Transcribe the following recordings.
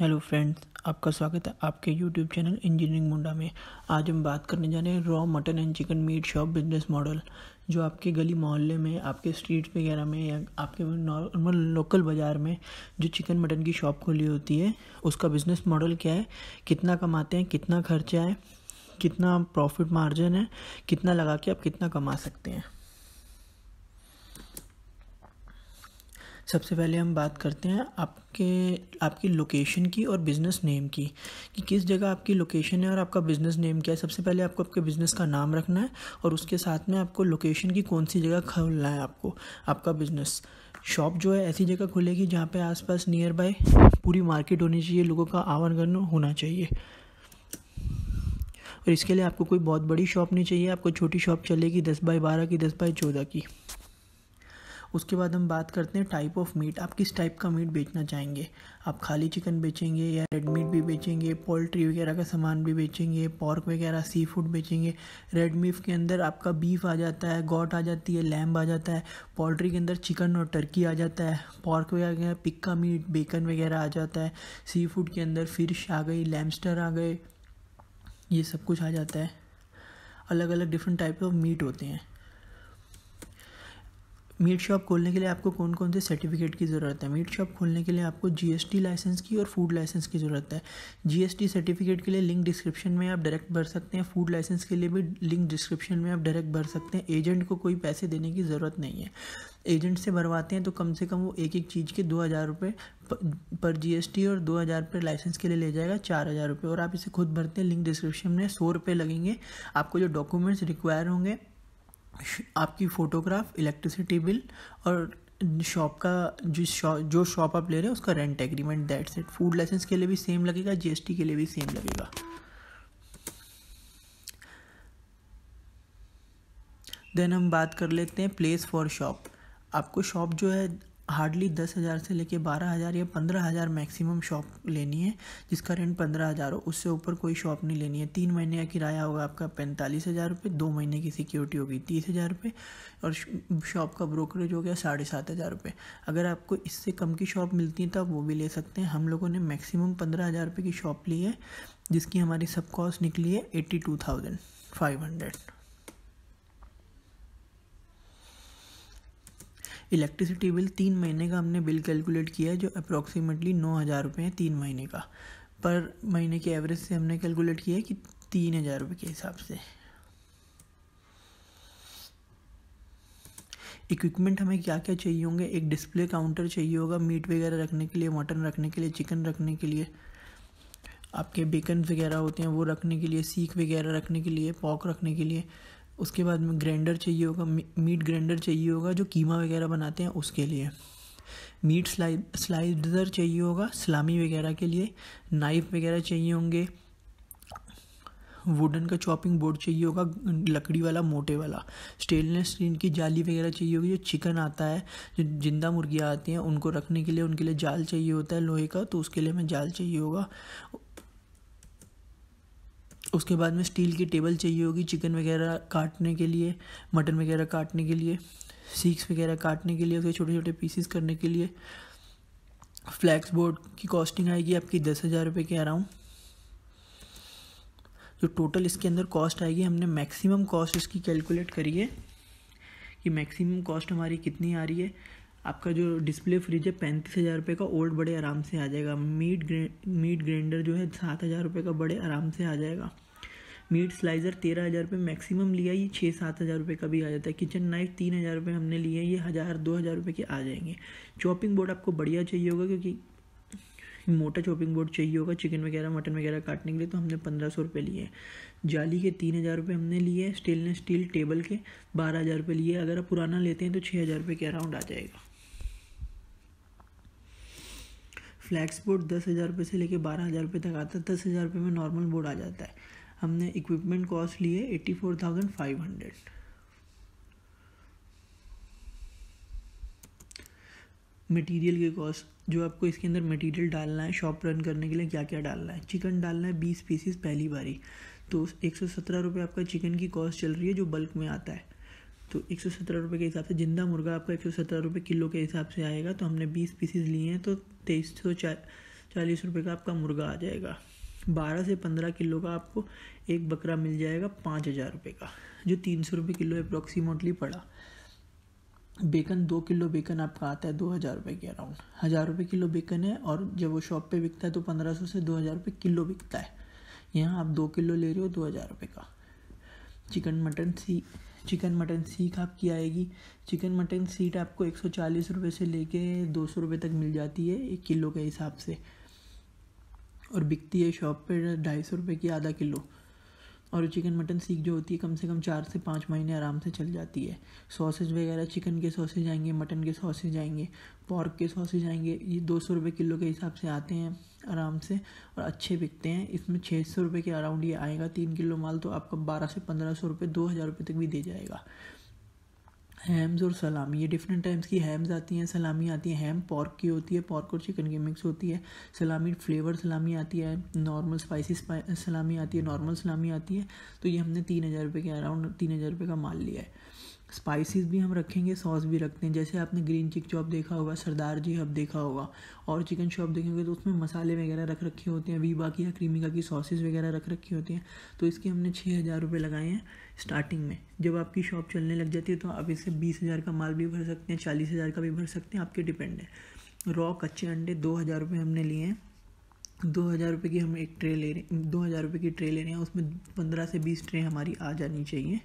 hello friends आपका स्वागत है आपके यूट्यूब चैनल इंजीनियरिंग मुंडा में आज हम बात करने जा रहे हैं raw mutton and chicken meat shop business model जो आपके गली मोहल्ले में आपके स्ट्रीट वगैरह में या आपके नॉर्मल लोकल बाज़ार में जो चिकन मटन की शॉप खुली होती है उसका बिज़नेस मॉडल क्या है कितना कमाते हैं कितना खर्चा है कितना प्रॉफिट मार्जिन है कितना लगा के आप कितना कमा सकते हैं सबसे पहले हम बात करते हैं आपके आपकी लोकेशन की और बिज़नेस नेम की कि किस जगह आपकी लोकेशन है और आपका बिज़नेस नेम क्या है सबसे पहले आपको आपके बिज़नेस का नाम रखना है और उसके साथ में आपको लोकेशन की कौन सी जगह खोलना है आपको आपका बिज़नेस शॉप जो है ऐसी जगह खुलेगी जहाँ पे आसपास नियर बाय पूरी मार्केट होनी चाहिए लोगों का आवागमन होना चाहिए और इसके लिए आपको कोई बहुत बड़ी शॉप नहीं चाहिए आपको छोटी शॉप चलेगी दस बाई बारह की दस बाई चौदह की उसके बाद हम बात करते हैं टाइप ऑफ मीट आप किस टाइप का मीट बेचना चाहेंगे आप खाली चिकन बेचेंगे या रेड मीट भी बेचेंगे पोल्ट्री वगैरह का सामान भी बेचेंगे पॉर्क वगैरह सी फूड बेचेंगे रेड मीट के अंदर आपका बीफ आ जाता है गॉट आ जाती है लैम्ब आ जाता है पोल्ट्री के अंदर चिकन और टर्की आ जाता है पॉर्क वगैरह पिक्का मीट बेकन वगैरह आ जाता है सी फूड के अंदर फिश आ गई लैम्स्टर आ गए ये सब कुछ आ जाता है अलग अलग डिफरेंट टाइप ऑफ मीट होते हैं मीट शॉप खोलने के लिए आपको कौन कौन से सर्टिफिकेट की ज़रूरत है मीट शॉप खोलने के लिए आपको जीएसटी लाइसेंस की और फूड लाइसेंस की ज़रूरत है जीएसटी सर्टिफिकेट के लिए लिंक डिस्क्रिप्शन में आप डायरेक्ट भर सकते हैं फूड लाइसेंस के लिए भी लिंक डिस्क्रिप्शन में आप डायरेक्ट भर सकते हैं एजेंट को कोई पैसे देने की ज़रूरत नहीं है एजेंट से भरवाते हैं तो कम से कम वो एक एक चीज़ के दो हज़ार रुपये पर टी और दो हज़ार रुपये लाइसेंस के लिए ले जाएगा चार हज़ार रुपये और आप इसे खुद भरते हैं लिंक डिस्क्रिप्शन में सौ रुपये लगेंगे आपको जो डॉक्यूमेंट्स रिक्वायर होंगे आपकी फ़ोटोग्राफ इलेक्ट्रिसिटी बिल और शॉप का जिस शॉप जो शॉप आप ले रहे हैं उसका rent agreement that's it food licence के लिए भी सेम लगेगा जीएसटी के लिए भी सेम लगेगा देन हम बात कर लेते हैं प्लेस फॉर शॉप आपको शॉप जो है हार्डली दस हज़ार से लेके बारह हज़ार या पंद्रह हज़ार मैक्सिमम शॉप लेनी है जिसका रेंट पंद्रह हज़ार हो उससे ऊपर कोई शॉप नहीं लेनी है तीन महीने का किराया होगा आपका पैंतालीस हज़ार रुपये दो महीने की सिक्योरिटी होगी तीस हज़ार रुपये और शॉप का ब्रोकरेज हो गया साढ़े सात हज़ार रुपये अगर आपको इससे कम की शॉप मिलती है तो आप वो भी ले सकते हैं हम लोगों ने मैक्सिमम पंद्रह हज़ार रुपये की शॉप ली है जिसकी हमारी सब कॉस्ट निकली है eighty two thousand five hundred electricity bill तीन महीने का हमने बिल कैलकुलेट किया है जो अप्रॉक्सीमेटली नौ हज़ार रुपये है तीन महीने का पर महीने के एवरेज से हमने कैलकुलेट किया है कि तीन हज़ार रुपये के हिसाब से इक्विपमेंट हमें क्या क्या चाहिए होंगे एक डिस्प्ले काउंटर चाहिए होगा मीट वगैरह रखने के लिए मटन रखने के लिए चिकन रखने के लिए आपके बेकन वगैरह होते हैं वो रखने के लिए सीख वगैरह रखने के लिए पॉक रखने के लिए उसके बाद में ग्राइंडर चाहिए होगा मीट ग्राइंडर चाहिए होगा जो कीमा वगैरह बनाते हैं उसके लिए मीट स्लाइ स्लाइडर चाहिए होगा सलामी वगैरह के लिए नाइफ़ वगैरह चाहिए होंगे वुडन का चॉपिंग बोर्ड चाहिए होगा लकड़ी वाला मोटे वाला स्टेनलेस स्टील की जाली वगैरह चाहिए होगी जो चिकन आता है जो जिंदा मुर्गियाँ आती हैं उनको रखने के लिए उनके लिए जाल चाहिए होता है लोहे का तो उसके लिए हमें जाल चाहिए होगा उसके बाद में स्टील की टेबल चाहिए होगी चिकन वगैरह काटने के लिए मटन वगैरह काटने के लिए सीक्स वगैरह काटने के लिए उसके छोटे छोटे पीसीस करने के लिए फ्लैक्स बोर्ड की कॉस्टिंग आएगी आपकी दस हज़ार रुपये के अराउंड जो टोटल इसके अंदर कॉस्ट आएगी हमने मैक्सिमम कॉस्ट इसकी कैलकुलेट करी है कि मैक्सिमम कॉस्ट हमारी कितनी आ रही है आपका जो डिस्प्ले फ्रिज है पैंतीस हज़ार रुपये का ओल्ड बड़े आराम से आ जाएगा मीट ग्रे मीट ग्राइंडर जो है सात हज़ार रुपये का बड़े आराम से आ जाएगा मीट स्लाइजर तेरह हज़ार रुपये मैक्सिमम लिया ये छः सात हज़ार रुपये का भी आ जाता है किचन नाइफ तीन हज़ार रुपये हमने लिए ये हज़ार दो हज़ार रुपये के आ जाएंगे चॉपिंग बोर्ड आपको बढ़िया चाहिए होगा क्योंकि मोटा चॉपिंग बोर्ड चाहिए होगा चिकन वगैरह मटन वगैरह काटने के लिए तो हमने पंद्रह सौ रुपये लिए जाली के तीन हज़ार रुपये हमने लिए स्टेनलेस स्टील टेबल के बारह हज़ार रुपये लिए अगर आप पुराना लेते हैं तो छः हज़ार रुपये के अराउंड आ जाएगा फ्लैक्स बोर्ड दस हज़ार रुपये से लेके बारह हज़ार रुपये तक आता है दस हज़ार रुपये में नॉर्मल बोर्ड आ जाता है हमने इक्विपमेंट कॉस्ट ली है eighty four thousand five hundred material के कॉस्ट जो आपको इसके अंदर मटेरियल डालना है शॉप रन करने के लिए क्या क्या डालना है चिकन डालना है बीस पीसीस पहली बारी तो एक सौ सत्रह रुपये आपका चिकन की कॉस्ट चल रही है जो बल्क में आता है तो एक सौ सत्रह रुपये के हिसाब से जिंदा मुर्गा आपका एक सौ सत्रह रुपये किलो के हिसाब से आएगा तो हमने बीस पीसीज लिए हैं तो तेईस सौ चालीस रुपये का आपका मुर्गा आ जाएगा बारह से पंद्रह किलो का आपको एक बकरा मिल जाएगा पाँच हज़ार रुपये का जो तीन सौ रुपये किलो अप्रॉक्सीमेटली पड़ा बेकन दो किलो बेकन आपका आता है दो हज़ार रुपये के अराउंड हज़ार रुपये किलो बेकन है और जब वो शॉप पे बिकता है तो पंद्रह सौ से दो हज़ार रुपये किलो बिकता है यहाँ आप दो किलो ले रहे हो दो हज़ार रुपये का चिकन मटन सी चिकन मटन सीख आपकी आएगी चिकन मटन सीट आपको एक सौ चालीस रुपये से लेके दो सौ रुपये तक मिल जाती है एक किलो के हिसाब से और बिकती है शॉप पर ढाई सौ रुपये की आधा किलो और चिकन मटन सीख जो होती है कम से कम चार से पाँच महीने आराम से चल जाती है सॉसेज वगैरह चिकन के सॉसेज आएंगे मटन के सॉसेज आएंगे पॉर्क के सॉसेज आएंगे ये दो सौ रुपये किलो के हिसाब से आते हैं आराम से और अच्छे बिकते हैं इसमें छः सौ रुपये के अराउंड ये आएगा तीन किलो माल तो आपका बारह से पंद्रह सौ रुपये दो हज़ार रुपये तक भी दे जाएगा हैम्स और सलामी ये डिफरेंट टाइप्स की हैम्स आती हैं सलामी आती है हैम पॉर्क की होती है पॉर्क और चिकन की मिक्स होती है सलामी फ्लेवर सलामी आती है नॉर्मल स्पाइसी सलामी आती है नॉर्मल सलामी आती है तो ये हमने तीन हज़ार रुपये के अराउंड तीन हज़ार रुपये का माल लिया है स्पाइसेस भी हम रखेंगे सॉस भी रखते हैं जैसे आपने ग्रीन चिक चॉप देखा होगा सरदार जी हब देखा होगा और चिकन शॉप देखेंगे तो उसमें मसाले वगैरह रख रखे होते हैं वीबा की या क्रीमिका की सॉसेज वगैरह रख रखी होती हैं तो इसके हमने छः हज़ार रुपये लगाए हैं स्टार्टिंग में जब आपकी शॉप चलने लग जाती है तो आप इससे बीस हज़ार का माल भी भर सकते हैं चालीस हज़ार का भी भर सकते हैं आपके डिपेंड है रॉ कच्चे अंडे दो हज़ार रुपये हमने लिए हैं दो हज़ार रुपये की हम एक ट्रे ले रहे हैं दो हज़ार रुपये की ट्रे ले रहे हैं उसमें पंद्रह से बीस ट्रे हमारी आ जानी चाहिए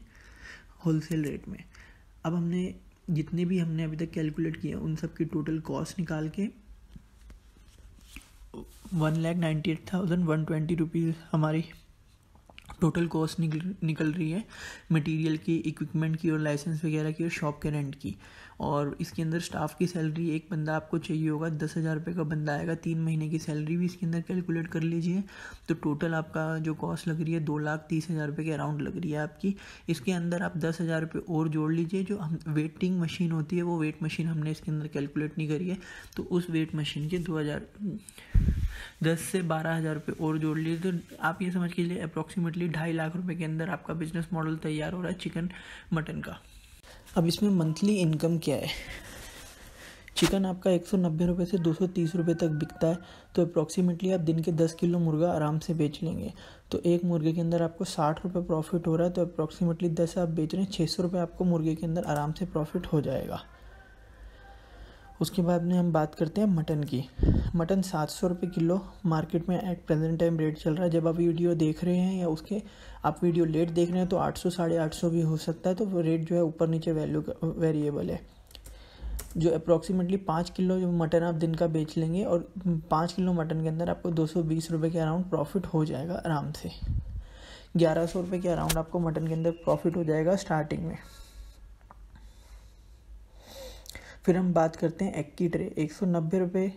होलसेल रेट में अब हमने जितने भी हमने अभी तक कैलकुलेट किए उन सब की टोटल कॉस्ट निकाल के one lakh ninety eight thousand one twenty rupees हमारी टोटल कॉस्ट निकल निकल रही है मटेरियल की इक्विपमेंट की और लाइसेंस वगैरह की और शॉप के रेंट की और इसके अंदर स्टाफ की सैलरी एक बंदा आपको चाहिए होगा दस हज़ार रुपये का बंदा आएगा तीन महीने की सैलरी भी इसके अंदर कैलकुलेट कर लीजिए तो टोटल आपका जो कॉस्ट लग रही है दो लाख तीस हज़ार रुपये के अराउंड लग रही है आपकी इसके अंदर आप दस हज़ार रुपये और जोड़ लीजिए जो हम वेटिंग मशीन होती है वो वेट मशीन हमने इसके अंदर कैलकुलेट नहीं करी है तो उस वेट मशीन के दो हज़ार दस से बारह हज़ार रुपये और जोड़ लीजिए तो आप ये समझ के लिए अप्रॉक्सीमेटली डेली ढाई लाख रुपए के अंदर आपका बिजनेस मॉडल तैयार हो रहा है चिकन मटन का अब इसमें मंथली इनकम क्या है चिकन आपका एक सौ नब्बे रुपये से दो सौ तीस रुपये तक बिकता है तो अप्रॉक्सीमेटली आप दिन के दस किलो मुर्गा आराम से बेच लेंगे तो एक मुर्गे के अंदर आपको साठ रुपये प्रॉफिट हो रहा है तो अप्रॉक्सीमेटली दस आप बेच रहे हैं छः सौ रुपये आपको मुर्गे के अंदर आराम से प्रॉफिट हो जाएगा उसके बाद में हम बात करते हैं मटन की मटन सात सौ रुपये किलो मार्केट में एट प्रेजेंट टाइम रेट चल रहा है जब आप वीडियो देख रहे हैं या उसके आप वीडियो लेट देख रहे हैं तो आठ सौ साढ़े आठ सौ भी हो सकता है तो रेट जो है ऊपर नीचे वैल्यू वेरिएबल है जो अप्रॉक्सीमेटली पाँच किलो जो मटन आप दिन का बेच लेंगे और पाँच किलो मटन के अंदर आपको दो सौ बीस रुपये के अराउंड प्रॉफिट हो जाएगा आराम से ग्यारह सौ रुपये के अराउंड आपको मटन के अंदर प्रॉफिट हो जाएगा स्टार्टिंग में फिर हम बात करते हैं एग की ट्रे एक सौ नब्बे रुपये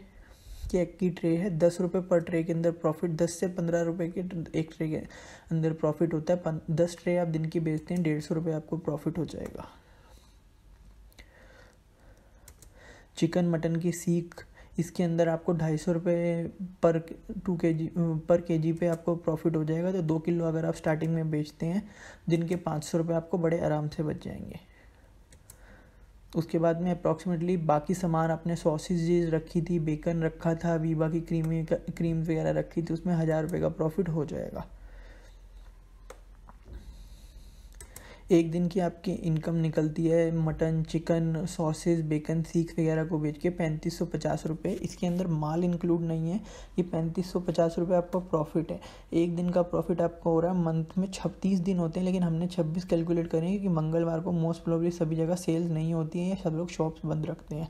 की एग की ट्रे है दस रुपये पर ट्रे के अंदर प्रॉफिट दस से पंद्रह रुपये के एक ट्रे के अंदर प्रॉफिट होता है दस ट्रे आप दिन की बेचते हैं डेढ़ सौ रुपये आपको प्रॉफिट हो जाएगा चिकन मटन की सीख इसके अंदर आपको ढाई सौ रुपये पर टू के जी पर के जी पे आपको प्रॉफिट हो जाएगा तो दो किलो अगर आप स्टार्टिंग में बेचते हैं जिनके पाँच सौ रुपये आपको बड़े आराम से बच जाएंगे उसके बाद में अप्रॉक्सीमेटली बाकी सामान अपने सॉसेजेज रखी थी बेकन रखा था वीबा की क्रीमी क्रीम वगैरह रखी थी उसमें हज़ार रुपये का प्रॉफिट हो जाएगा एक दिन की आपकी इनकम निकलती है मटन चिकन सॉसेज बेकन सीख वगैरह को बेच के पैंतीस सौ पचास रुपये इसके अंदर माल इंक्लूड नहीं है ये पैंतीस सौ पचास रुपये आपका प्रॉफिट है एक दिन का प्रॉफिट आपका हो रहा है मंथ में छत्तीस दिन होते हैं लेकिन हमने छब्बीस कैलकुलेट करेंगे कि मंगलवार को मोस्ट प्रोबली सभी जगह सेल्स नहीं होती है या सब लोग शॉप्स बंद रखते हैं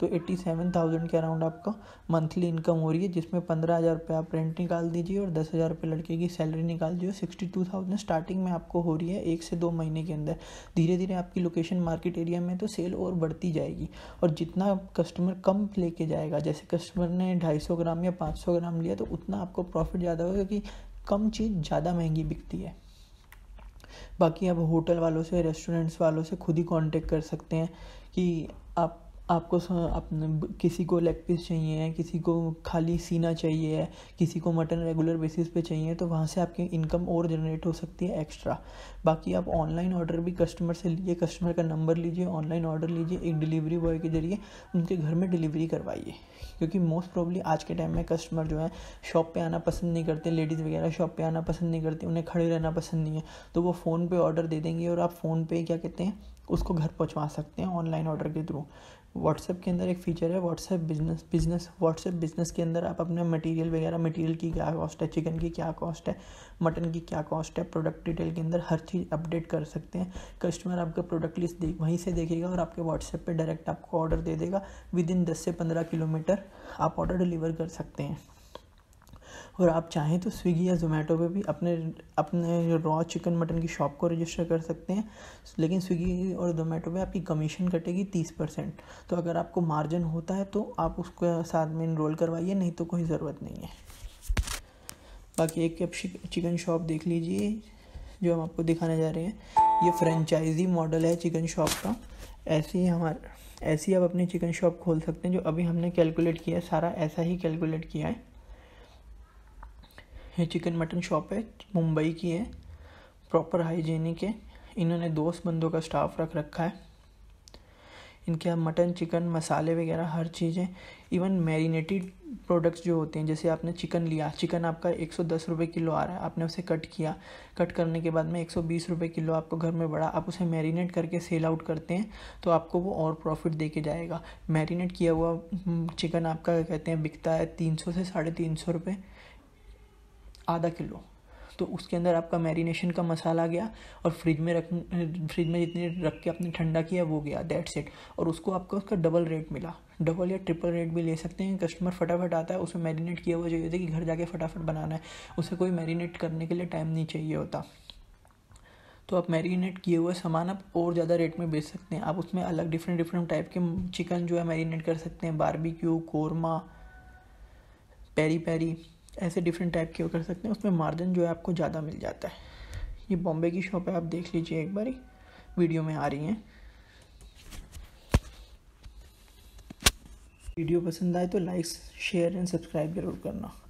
तो एट्टी सेवन थाउजेंड के अराउंड आपका मंथली इनकम हो रही है जिसमें पंद्रह हज़ार रुपये आप रेंट निकाल दीजिए और दस हज़ार रुपये लड़के की सैलरी निकाल दीजिए सिक्सटी टू थाउजेंड स्टार्टिंग में आपको हो रही है एक से दो महीने के अंदर धीरे धीरे आपकी लोकेशन मार्केट एरिया में तो सेल और बढ़ती जाएगी और जितना कस्टमर कम लेके जाएगा जैसे कस्टमर ने ढाई सौ ग्राम या पाँच सौ ग्राम लिया तो उतना आपको प्रॉफिट ज़्यादा होगा क्योंकि कम चीज़ ज़्यादा महंगी बिकती है बाकी आप होटल वालों से रेस्टोरेंट्स वालों से खुद ही कांटेक्ट कर सकते हैं कि आप आपको अपने किसी को लेग पीस चाहिए है किसी को खाली सीना चाहिए है किसी को मटन रेगुलर बेसिस पे चाहिए तो वहाँ से आपकी इनकम और जनरेट हो सकती है एक्स्ट्रा बाकी आप ऑनलाइन ऑर्डर भी कस्टमर से लीजिए कस्टमर का नंबर लीजिए ऑनलाइन ऑर्डर लीजिए एक डिलीवरी बॉय के ज़रिए उनके घर में डिलीवरी करवाइए क्योंकि मोस्ट प्रॉब्ली आज के टाइम में कस्टमर जो है शॉप पे आना पसंद नहीं करते लेडीज़ वगैरह शॉप पे आना पसंद नहीं करते उन्हें खड़े रहना पसंद नहीं है तो वो फ़ोन पे ऑर्डर दे देंगे और आप फ़ोन पे क्या कहते हैं उसको घर पहुंचवा सकते हैं ऑनलाइन ऑर्डर के थ्रू व्हाट्सएप के अंदर एक फ़ीचर है WhatsApp business business WhatsApp business के अंदर आप अपने मटेरियल वगैरह मटेरियल की क्या कॉस्ट है चिकन की क्या कॉस्ट है मटन की क्या कॉस्ट है प्रोडक्ट डिटेल के अंदर हर चीज़ अपडेट कर सकते हैं कस्टमर आपका प्रोडक्ट लिस्ट देख वहीं से देखेगा और आपके व्हाट्सएप पर डायरेक्ट आपको ऑर्डर दे देगा विद इन दस से पंद्रह किलोमीटर आप ऑर्डर डिलीवर कर सकते हैं और आप चाहें तो स्विगी या जोमेटो पे भी अपने अपने रॉ चिकन मटन की शॉप को रजिस्टर कर सकते हैं लेकिन स्विगी और जोमेटो पे आपकी कमीशन कटेगी तीस परसेंट तो अगर आपको मार्जिन होता है तो आप उसके साथ में इनरोल करवाइए नहीं तो कोई ज़रूरत नहीं है बाकी एक आप चिकन शॉप देख लीजिए जो हम आपको दिखाने जा रहे हैं ये फ्रेंचाइजी मॉडल है चिकन शॉप का ऐसे ही हमारा ऐसी आप अपनी चिकन शॉप खोल सकते हैं जो अभी हमने कैलकुलेट किया है सारा ऐसा ही कैलकुलेट किया है ये चिकन मटन शॉप है मुंबई की है प्रॉपर हाइजीनिक है इन्होंने दोस्त बंदों का स्टाफ रख रखा है इनके यहाँ मटन चिकन मसाले वगैरह हर चीज़ें इवन मैरिनेटेड प्रोडक्ट्स जो होते हैं जैसे आपने चिकन लिया चिकन आपका एक सौ दस रुपये किलो आ रहा है आपने उसे कट किया कट करने के बाद में एक सौ बीस रुपये किलो आपको घर में बढ़ा आप उसे मैरिनेट करके सेल आउट करते हैं तो आपको वो और प्रॉफिट दे के जाएगा मैरिनेट किया हुआ चिकन हम्म, आपका कहते हैं बिकता है तीन सौ से साढ़े तीन सौ रुपये आधा किलो तो उसके अंदर आपका मैरिनेशन का मसाला गया और फ्रिज में रख फ्रिज में जितने रख के आपने ठंडा किया वो गया दैट्स सेट और उसको आपका उसका डबल रेट मिला डबल या ट्रिपल रेट भी ले सकते हैं कस्टमर फटाफट आता है उसमें मैरिनेट किया हुआ चाहिए कि घर जाके फटाफट बनाना है उसे कोई मैरिनेट करने के लिए टाइम नहीं चाहिए होता तो आप मैरिनेट किए हुए सामान आप और ज़्यादा रेट में बेच सकते हैं आप उसमें अलग डिफरेंट डिफरेंट टाइप के चिकन जो है मैरिनेट कर सकते हैं बारबेक्यू कोरमा पेरी पेरी ऐसे डिफरेंट टाइप के कर सकते हैं उसमें मार्जिन जो है आपको ज़्यादा मिल जाता है ये बॉम्बे की शॉप है आप देख लीजिए एक बारी वीडियो में आ रही हैं वीडियो पसंद आए तो लाइक्स शेयर एंड सब्सक्राइब ज़रूर करना